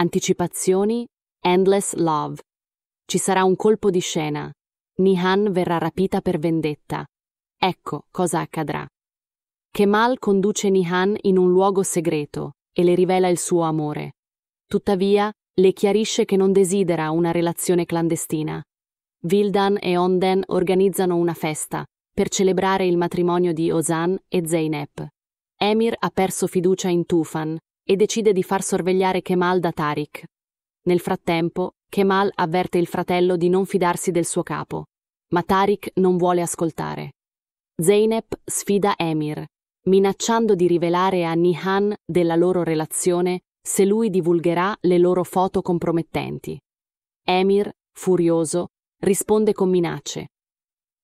Anticipazioni, Endless Love. Ci sarà un colpo di scena. Nihan verrà rapita per vendetta. Ecco cosa accadrà. Kemal conduce Nihan in un luogo segreto e le rivela il suo amore. Tuttavia, le chiarisce che non desidera una relazione clandestina. Vildan e Onden organizzano una festa per celebrare il matrimonio di Ozan e Zeynep. Emir ha perso fiducia in Tufan e decide di far sorvegliare Kemal da Tariq. Nel frattempo, Kemal avverte il fratello di non fidarsi del suo capo, ma Tariq non vuole ascoltare. Zeynep sfida Emir, minacciando di rivelare a Nihan della loro relazione se lui divulgherà le loro foto compromettenti. Emir, furioso, risponde con minacce.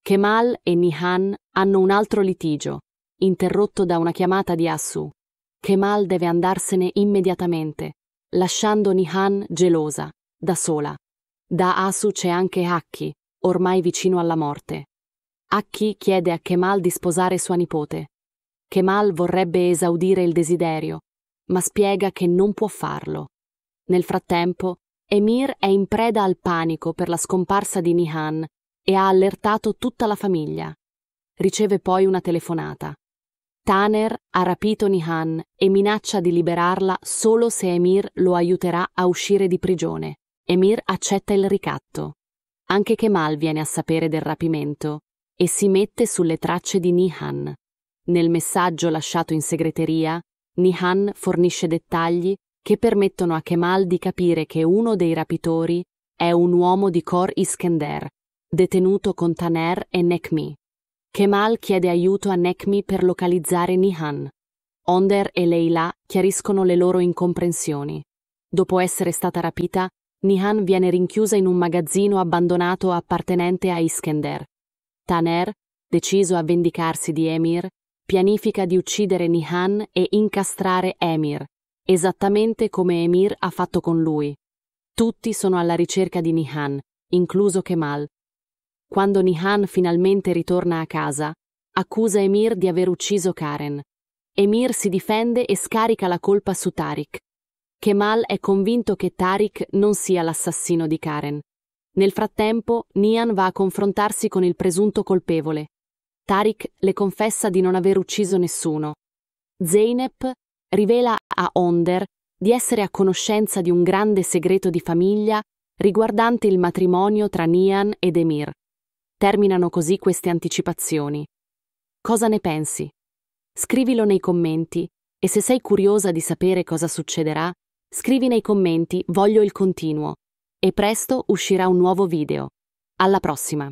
Kemal e Nihan hanno un altro litigio, interrotto da una chiamata di Assu. Kemal deve andarsene immediatamente, lasciando Nihan gelosa, da sola. Da Asu c'è anche Haki, ormai vicino alla morte. Haki chiede a Kemal di sposare sua nipote. Kemal vorrebbe esaudire il desiderio, ma spiega che non può farlo. Nel frattempo, Emir è in preda al panico per la scomparsa di Nihan e ha allertato tutta la famiglia. Riceve poi una telefonata. Taner ha rapito Nihan e minaccia di liberarla solo se Emir lo aiuterà a uscire di prigione. Emir accetta il ricatto. Anche Kemal viene a sapere del rapimento e si mette sulle tracce di Nihan. Nel messaggio lasciato in segreteria, Nihan fornisce dettagli che permettono a Kemal di capire che uno dei rapitori è un uomo di Kor Iskender, detenuto con Taner e Nekmi. Kemal chiede aiuto a Nekmi per localizzare Nihan. Onder e Leila chiariscono le loro incomprensioni. Dopo essere stata rapita, Nihan viene rinchiusa in un magazzino abbandonato appartenente a Iskender. Taner, deciso a vendicarsi di Emir, pianifica di uccidere Nihan e incastrare Emir, esattamente come Emir ha fatto con lui. Tutti sono alla ricerca di Nihan, incluso Kemal, quando Nihan finalmente ritorna a casa, accusa Emir di aver ucciso Karen. Emir si difende e scarica la colpa su Tariq. Kemal è convinto che Tariq non sia l'assassino di Karen. Nel frattempo, Nihan va a confrontarsi con il presunto colpevole. Tariq le confessa di non aver ucciso nessuno. Zeynep rivela a Onder di essere a conoscenza di un grande segreto di famiglia riguardante il matrimonio tra Nian ed Emir. Terminano così queste anticipazioni. Cosa ne pensi? Scrivilo nei commenti e se sei curiosa di sapere cosa succederà, scrivi nei commenti Voglio il continuo e presto uscirà un nuovo video. Alla prossima!